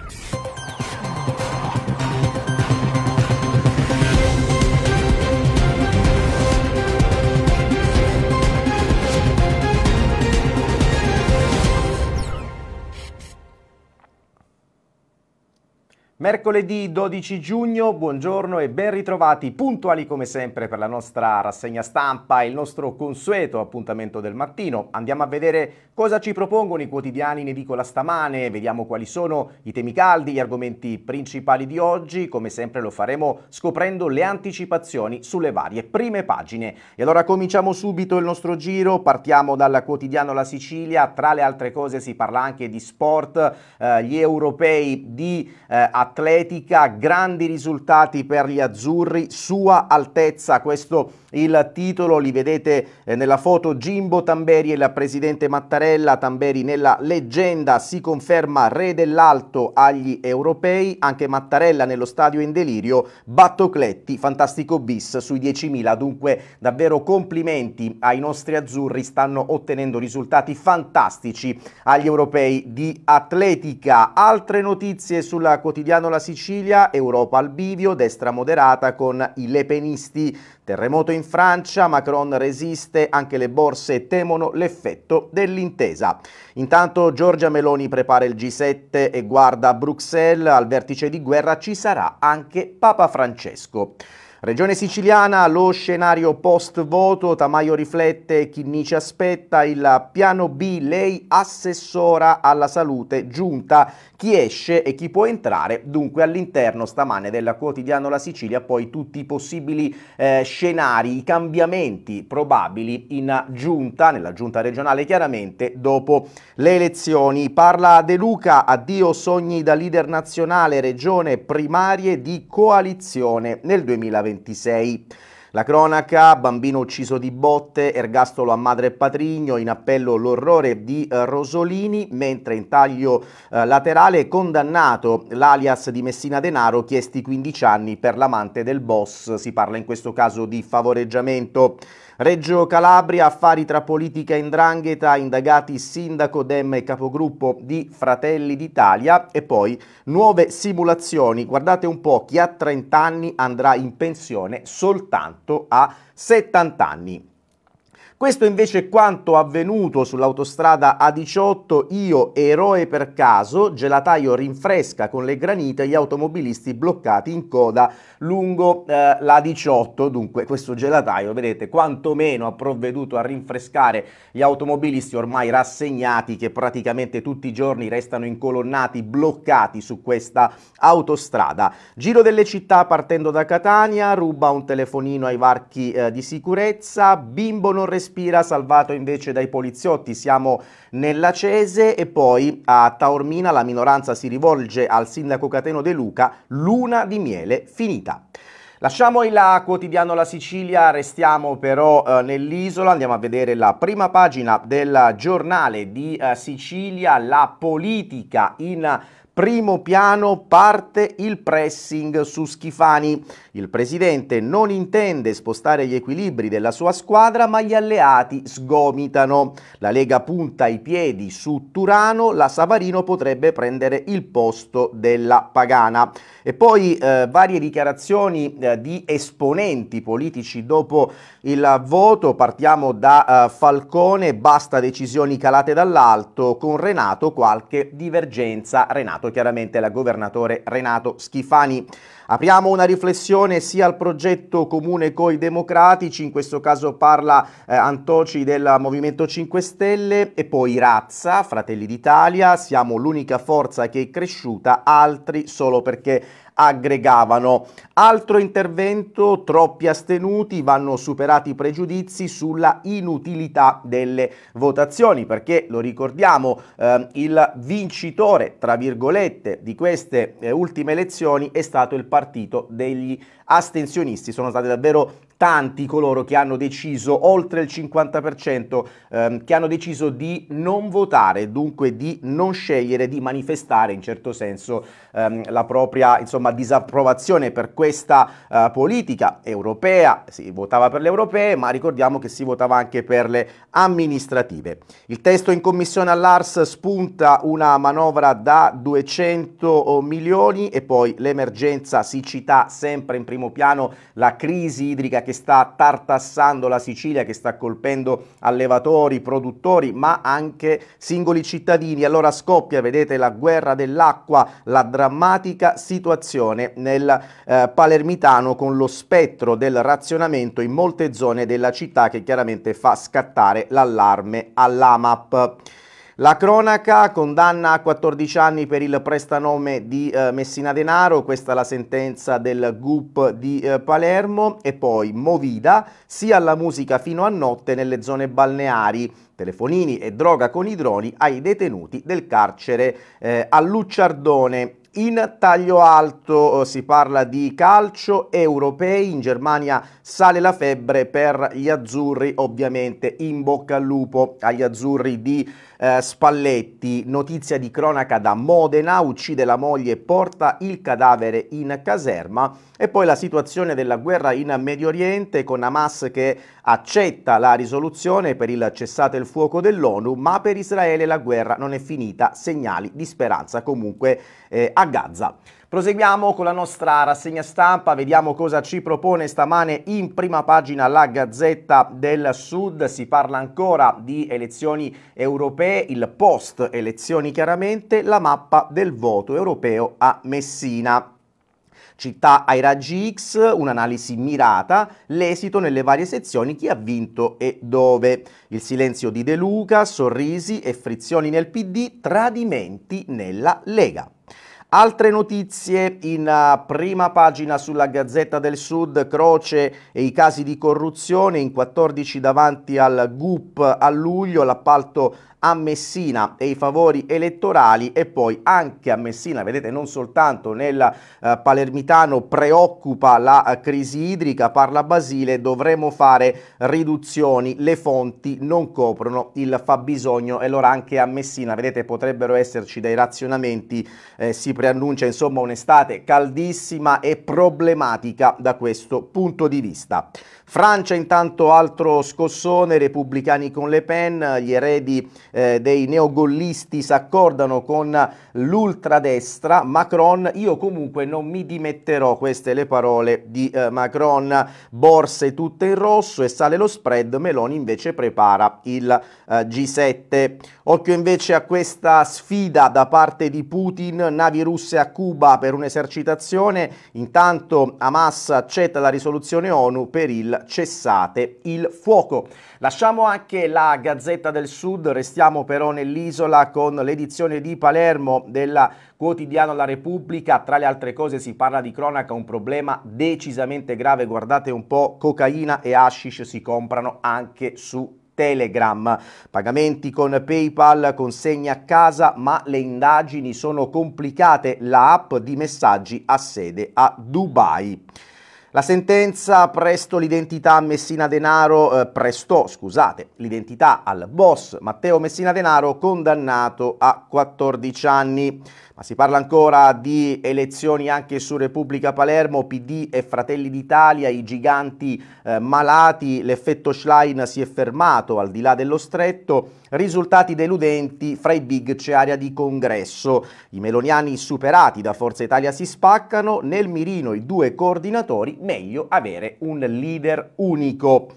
Thank you. Mercoledì 12 giugno, buongiorno e ben ritrovati, puntuali come sempre per la nostra rassegna stampa, il nostro consueto appuntamento del mattino. Andiamo a vedere cosa ci propongono i quotidiani in edicola stamane, vediamo quali sono i temi caldi, gli argomenti principali di oggi, come sempre lo faremo scoprendo le anticipazioni sulle varie prime pagine. E allora cominciamo subito il nostro giro, partiamo dal quotidiano La Sicilia, tra le altre cose si parla anche di sport, eh, gli europei di eh, attività atletica, grandi risultati per gli azzurri, sua altezza, questo il titolo, li vedete eh, nella foto Gimbo Tamberi e la presidente Mattarella, Tamberi nella leggenda si conferma re dell'alto agli europei, anche Mattarella nello stadio in delirio, Battocletti, fantastico bis sui 10.000, dunque davvero complimenti ai nostri azzurri, stanno ottenendo risultati fantastici agli europei di atletica. Altre notizie sulla quotidiana Milano la Sicilia, Europa al bivio, destra moderata con i lepenisti. Terremoto in Francia, Macron resiste, anche le borse temono l'effetto dell'intesa. Intanto Giorgia Meloni prepara il G7 e guarda a Bruxelles, al vertice di guerra ci sarà anche Papa Francesco. Regione siciliana, lo scenario post-voto, Tamaio riflette, ci aspetta, il piano B, lei assessora alla salute, giunta, chi esce e chi può entrare, dunque all'interno stamane del quotidiano La Sicilia poi tutti i possibili eh, scenari, i cambiamenti probabili in giunta, nella giunta regionale chiaramente, dopo le elezioni. Parla De Luca, addio sogni da leader nazionale, regione primarie di coalizione nel 2020. 26. La cronaca, bambino ucciso di botte, ergastolo a madre e patrigno, in appello l'orrore di eh, Rosolini, mentre in taglio eh, laterale condannato l'alias di Messina Denaro, chiesti 15 anni per l'amante del boss, si parla in questo caso di favoreggiamento. Reggio Calabria, affari tra politica e indrangheta, indagati sindaco, dem e capogruppo di Fratelli d'Italia e poi nuove simulazioni. Guardate un po' chi ha 30 anni andrà in pensione soltanto a 70 anni. Questo invece è quanto avvenuto sull'autostrada A18 Io Eroe per caso, gelataio rinfresca con le granite gli automobilisti bloccati in coda lungo eh, l'A18. Dunque questo gelataio, vedete, quantomeno ha provveduto a rinfrescare gli automobilisti ormai rassegnati che praticamente tutti i giorni restano incolonnati, bloccati su questa autostrada. Giro delle città partendo da Catania, ruba un telefonino ai varchi eh, di sicurezza, bimbo non respira Spira salvato invece dai poliziotti, siamo nella Cese e poi a Taormina la minoranza si rivolge al sindaco Cateno De Luca, luna di miele finita. Lasciamo il quotidiano La Sicilia, restiamo però eh, nell'isola, andiamo a vedere la prima pagina del giornale di eh, Sicilia, la politica in primo piano parte il pressing su Schifani. Il presidente non intende spostare gli equilibri della sua squadra, ma gli alleati sgomitano. La Lega punta i piedi su Turano, la Savarino potrebbe prendere il posto della Pagana. E poi eh, varie dichiarazioni eh, di esponenti politici dopo il voto. Partiamo da eh, Falcone, basta decisioni calate dall'alto, con Renato qualche divergenza. Renato chiaramente la governatore Renato Schifani. Apriamo una riflessione sia al progetto comune coi democratici, in questo caso parla eh, Antoci del Movimento 5 Stelle e poi Razza, Fratelli d'Italia, siamo l'unica forza che è cresciuta, altri solo perché aggregavano. Altro intervento, troppi astenuti, vanno superati i pregiudizi sulla inutilità delle votazioni, perché lo ricordiamo, eh, il vincitore, tra virgolette, di queste eh, ultime elezioni è stato il Parlamento partito degli astensionisti. Sono state davvero tanti coloro che hanno deciso, oltre il 50%, ehm, che hanno deciso di non votare, dunque di non scegliere, di manifestare in certo senso ehm, la propria insomma, disapprovazione per questa eh, politica europea. Si votava per le europee, ma ricordiamo che si votava anche per le amministrative. Il testo in commissione all'Ars spunta una manovra da 200 milioni e poi l'emergenza siccità sempre in primo piano, la crisi idrica che sta tartassando la Sicilia, che sta colpendo allevatori, produttori, ma anche singoli cittadini. Allora scoppia, vedete, la guerra dell'acqua, la drammatica situazione nel eh, palermitano con lo spettro del razionamento in molte zone della città che chiaramente fa scattare l'allarme all'AMAP. La cronaca condanna a 14 anni per il prestanome di eh, Messina Denaro, questa è la sentenza del GUP di eh, Palermo e poi Movida, sia alla musica fino a notte nelle zone balneari, telefonini e droga con i droni ai detenuti del carcere eh, a Lucciardone. In taglio alto eh, si parla di calcio europei, in Germania sale la febbre per gli azzurri, ovviamente in bocca al lupo agli azzurri di eh, Spalletti, notizia di cronaca da Modena, uccide la moglie e porta il cadavere in caserma e poi la situazione della guerra in Medio Oriente con Hamas che accetta la risoluzione per il cessate il fuoco dell'ONU, ma per Israele la guerra non è finita, segnali di speranza comunque eh, a Gaza. Proseguiamo con la nostra rassegna stampa, vediamo cosa ci propone stamane in prima pagina la Gazzetta del Sud. Si parla ancora di elezioni europee, il post elezioni chiaramente, la mappa del voto europeo a Messina città ai raggi X, un'analisi mirata, l'esito nelle varie sezioni, chi ha vinto e dove. Il silenzio di De Luca, sorrisi e frizioni nel PD, tradimenti nella Lega. Altre notizie in uh, prima pagina sulla Gazzetta del Sud, Croce e i casi di corruzione in 14 davanti al GUP a luglio, l'appalto a Messina e i favori elettorali e poi anche a Messina, vedete non soltanto nel eh, palermitano preoccupa la eh, crisi idrica, parla Basile, dovremo fare riduzioni, le fonti non coprono il fabbisogno e allora anche a Messina, vedete potrebbero esserci dei razionamenti, eh, si preannuncia insomma un'estate caldissima e problematica da questo punto di vista. Francia intanto altro scossone, repubblicani con Le Pen, gli eredi eh, dei neogollisti si accordano con l'ultradestra, Macron, io comunque non mi dimetterò, queste le parole di eh, Macron, borse tutte in rosso e sale lo spread, Meloni invece prepara il eh, G7. Occhio invece a questa sfida da parte di Putin, navi russe a Cuba per un'esercitazione, intanto Hamas accetta la risoluzione ONU per il cessate il fuoco. Lasciamo anche la Gazzetta del Sud, restiamo Restiamo però nell'isola con l'edizione di Palermo della quotidiano La Repubblica. Tra le altre cose si parla di cronaca, un problema decisamente grave. Guardate un po', cocaina e hashish si comprano anche su Telegram. Pagamenti con PayPal, consegne a casa, ma le indagini sono complicate. La app di messaggi ha sede a Dubai. La sentenza presto l'identità a Messina Denaro, eh, prestò, scusate, l'identità al boss Matteo Messina Denaro condannato a 14 anni ma si parla ancora di elezioni anche su Repubblica Palermo, PD e Fratelli d'Italia, i giganti eh, malati, l'effetto Schlein si è fermato al di là dello stretto, risultati deludenti, fra i big c'è area di congresso, i meloniani superati da Forza Italia si spaccano, nel mirino i due coordinatori, meglio avere un leader unico.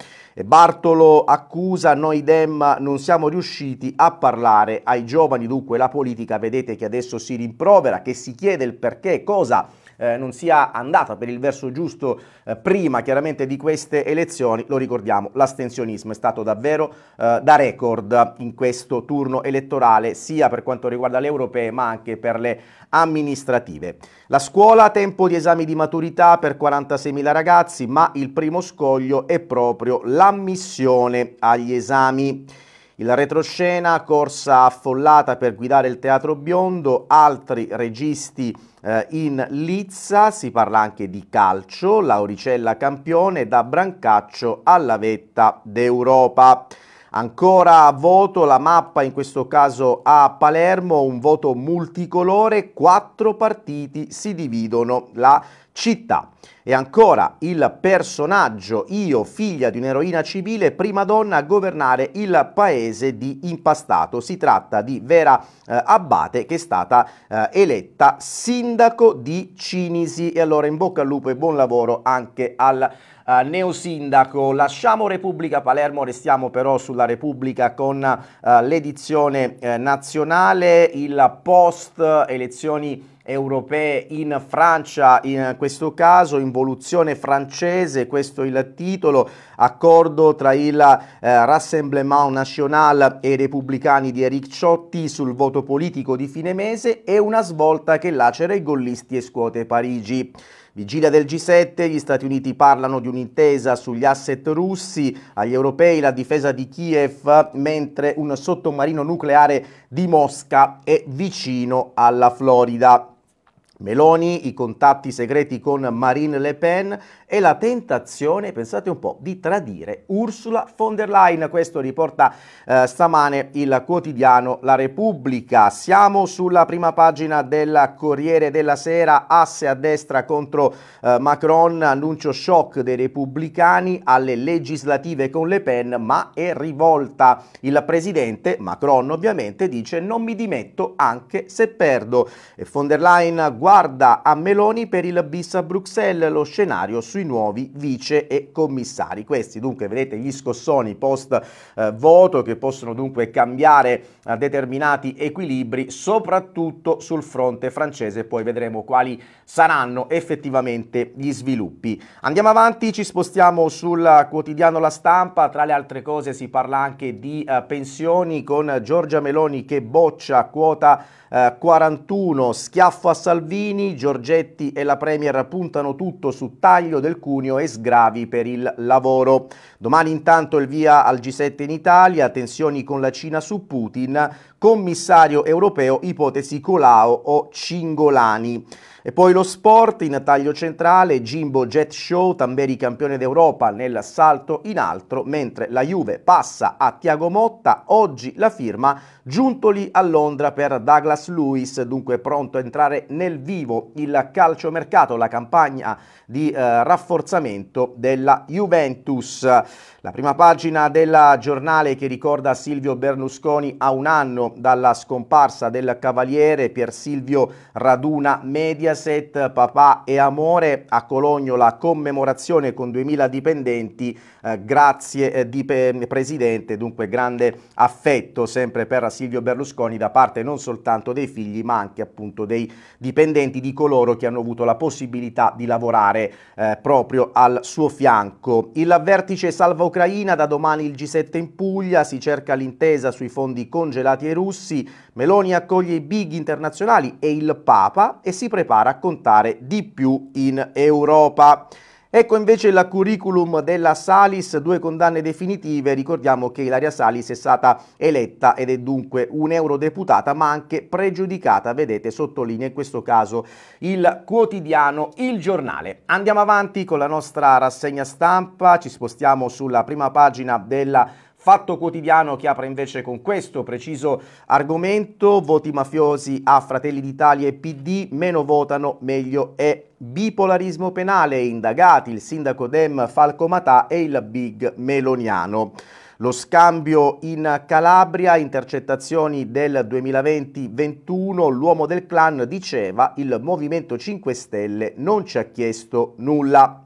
Bartolo accusa, noi Demma non siamo riusciti a parlare ai giovani, dunque la politica vedete che adesso si rimprovera, che si chiede il perché, cosa eh, non sia andata per il verso giusto eh, prima chiaramente di queste elezioni, lo ricordiamo, l'astensionismo è stato davvero eh, da record in questo turno elettorale, sia per quanto riguarda le europee ma anche per le amministrative. La scuola, tempo di esami di maturità per 46.000 ragazzi, ma il primo scoglio è proprio l'ammissione agli esami. Il retroscena, corsa affollata per guidare il teatro biondo, altri registi eh, in lizza, si parla anche di calcio, Lauricella campione da Brancaccio alla vetta d'Europa. Ancora a voto la mappa, in questo caso a Palermo, un voto multicolore, quattro partiti si dividono la città. E ancora il personaggio, io figlia di un'eroina civile, prima donna a governare il paese di Impastato. Si tratta di Vera eh, Abbate che è stata eh, eletta sindaco di Cinisi. E allora in bocca al lupo e buon lavoro anche al eh, neosindaco. Lasciamo Repubblica Palermo, restiamo però sulla Repubblica con eh, l'edizione eh, nazionale, il post elezioni europee in Francia, in questo caso involuzione francese, questo è il titolo, accordo tra il eh, Rassemblement National e i repubblicani di Eric Ciotti sul voto politico di fine mese e una svolta che lacera i gollisti e scuote Parigi. Vigilia del G7, gli Stati Uniti parlano di un'intesa sugli asset russi, agli europei la difesa di Kiev, mentre un sottomarino nucleare di Mosca è vicino alla Florida. Meloni, i contatti segreti con Marine Le Pen è la tentazione, pensate un po', di tradire Ursula von der Leyen. Questo riporta eh, stamane il quotidiano La Repubblica. Siamo sulla prima pagina del Corriere della Sera, asse a destra contro eh, Macron, annuncio shock dei repubblicani alle legislative con Le Pen, ma è rivolta. Il presidente, Macron ovviamente, dice non mi dimetto anche se perdo. E von der Leyen guarda a Meloni per il bis a Bruxelles, lo scenario sui sui nuovi vice e commissari. Questi dunque vedete gli scossoni post eh, voto che possono dunque cambiare eh, determinati equilibri soprattutto sul fronte francese poi vedremo quali saranno effettivamente gli sviluppi. Andiamo avanti, ci spostiamo sul quotidiano La Stampa, tra le altre cose si parla anche di eh, pensioni con Giorgia Meloni che boccia quota 41, eh, schiaffo a Salvini, Giorgetti e la Premier puntano tutto su taglio del del cuneo e sgravi per il lavoro. Domani intanto il via al G7 in Italia, tensioni con la Cina su Putin, commissario europeo, ipotesi Colau o Cingolani. E poi lo sport in taglio centrale, Jimbo Jet Show, Tamberi campione d'Europa nel salto in alto, mentre la Juve passa a Tiago Motta, oggi la firma Giuntoli a Londra per Douglas Lewis, dunque pronto a entrare nel vivo il calciomercato, la campagna di eh, rafforzamento della Juventus. La prima pagina del giornale che ricorda Silvio Berlusconi a un anno dalla scomparsa del cavaliere Pier Silvio Raduna Mediaset, papà e amore, a Cologno la commemorazione con 2000 dipendenti, eh, grazie eh, di pe, Presidente, dunque grande affetto sempre per Silvio Berlusconi da parte non soltanto dei figli ma anche appunto dei dipendenti di coloro che hanno avuto la possibilità di lavorare eh, proprio al suo fianco. Il vertice Salva Ucraina, da domani il G7 in Puglia, si cerca l'intesa sui fondi congelati e russi flussi, Meloni accoglie i big internazionali e il Papa e si prepara a contare di più in Europa. Ecco invece il curriculum della Salis, due condanne definitive, ricordiamo che Ilaria Salis è stata eletta ed è dunque un'eurodeputata ma anche pregiudicata, vedete sottolinea in questo caso il quotidiano Il Giornale. Andiamo avanti con la nostra rassegna stampa, ci spostiamo sulla prima pagina della Fatto quotidiano che apre invece con questo preciso argomento, voti mafiosi a Fratelli d'Italia e PD, meno votano meglio è bipolarismo penale, indagati il sindaco Dem Falco Matà e il big meloniano. Lo scambio in Calabria, intercettazioni del 2020-21, l'uomo del clan diceva il Movimento 5 Stelle non ci ha chiesto nulla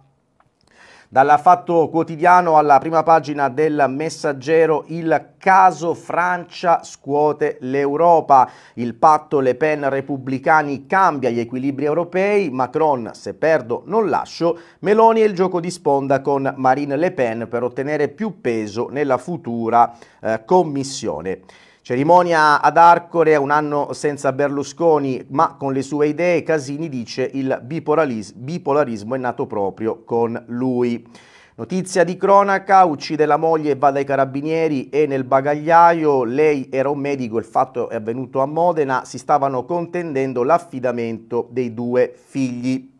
fatto quotidiano alla prima pagina del messaggero il caso Francia scuote l'Europa. Il patto Le Pen repubblicani cambia gli equilibri europei. Macron se perdo non lascio. Meloni e il gioco di sponda con Marine Le Pen per ottenere più peso nella futura eh, commissione. Cerimonia ad Arcore, un anno senza Berlusconi, ma con le sue idee Casini dice il bipolarismo è nato proprio con lui. Notizia di cronaca, uccide la moglie e va dai carabinieri e nel bagagliaio, lei era un medico, il fatto è avvenuto a Modena, si stavano contendendo l'affidamento dei due figli.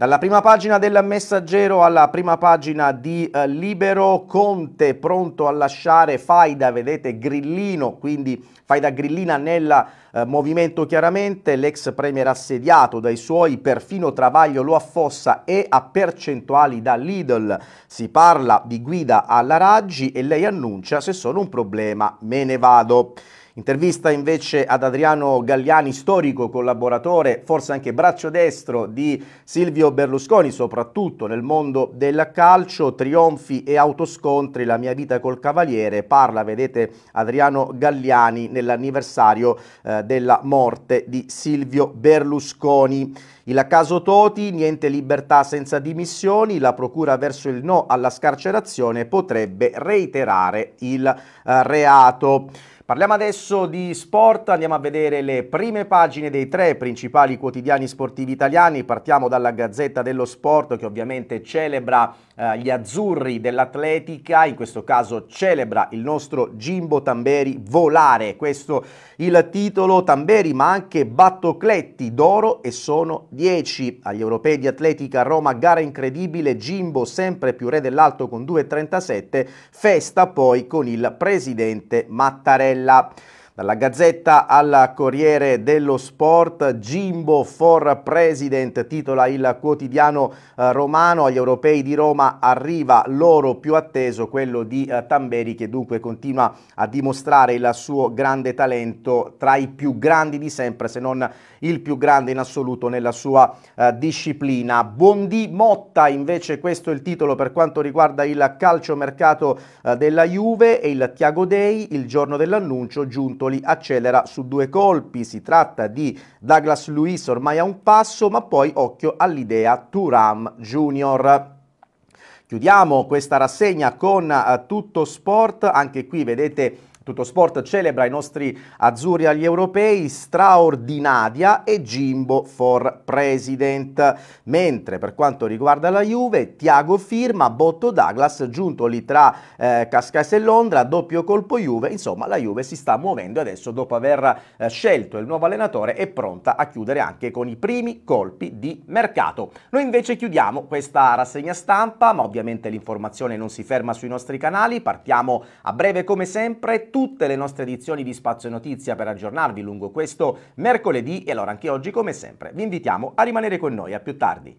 Dalla prima pagina del Messaggero alla prima pagina di eh, Libero, Conte pronto a lasciare Faida, vedete Grillino, quindi Fai da grillina nel eh, movimento chiaramente, l'ex premier assediato dai suoi, perfino Travaglio lo affossa e a percentuali da Lidl. Si parla di guida alla Raggi e lei annuncia se sono un problema me ne vado. Intervista invece ad Adriano Galliani, storico collaboratore, forse anche braccio destro di Silvio Berlusconi, soprattutto nel mondo del calcio, trionfi e autoscontri, la mia vita col cavaliere, parla, vedete, Adriano Galliani nel dell'anniversario eh, della morte di Silvio Berlusconi. Il caso Toti, niente libertà senza dimissioni, la procura verso il no alla scarcerazione potrebbe reiterare il eh, reato. Parliamo adesso di sport, andiamo a vedere le prime pagine dei tre principali quotidiani sportivi italiani, partiamo dalla Gazzetta dello Sport che ovviamente celebra eh, gli azzurri dell'atletica, in questo caso celebra il nostro Jimbo Tamberi volare, questo il titolo Tamberi ma anche Battocletti d'oro e sono 10 agli europei di atletica a Roma, gara incredibile, Jimbo sempre più re dell'alto con 2,37, festa poi con il presidente Mattarella. ลับ Dalla Gazzetta alla Corriere dello Sport, Jimbo for President, titola il quotidiano eh, romano, agli europei di Roma arriva l'oro più atteso, quello di eh, Tamberi che dunque continua a dimostrare il suo grande talento tra i più grandi di sempre, se non il più grande in assoluto nella sua eh, disciplina. Bondi Motta invece questo è il titolo per quanto riguarda il calciomercato eh, della Juve e il Tiago Dei, il giorno dell'annuncio giunto Napoli accelera su due colpi, si tratta di Douglas Luiz ormai a un passo, ma poi occhio all'idea Turam Junior. Chiudiamo questa rassegna con eh, tutto sport, anche qui vedete Sport celebra i nostri azzurri agli europei, straordinaria e Jimbo for president. Mentre per quanto riguarda la Juve, Tiago firma, Botto Douglas giunto lì tra eh, Cascais e Londra, doppio colpo Juve, insomma la Juve si sta muovendo adesso dopo aver eh, scelto il nuovo allenatore è pronta a chiudere anche con i primi colpi di mercato. Noi invece chiudiamo questa rassegna stampa, ma ovviamente l'informazione non si ferma sui nostri canali, partiamo a breve come sempre, tutte le nostre edizioni di Spazio Notizia per aggiornarvi lungo questo mercoledì e allora anche oggi come sempre vi invitiamo a rimanere con noi a più tardi.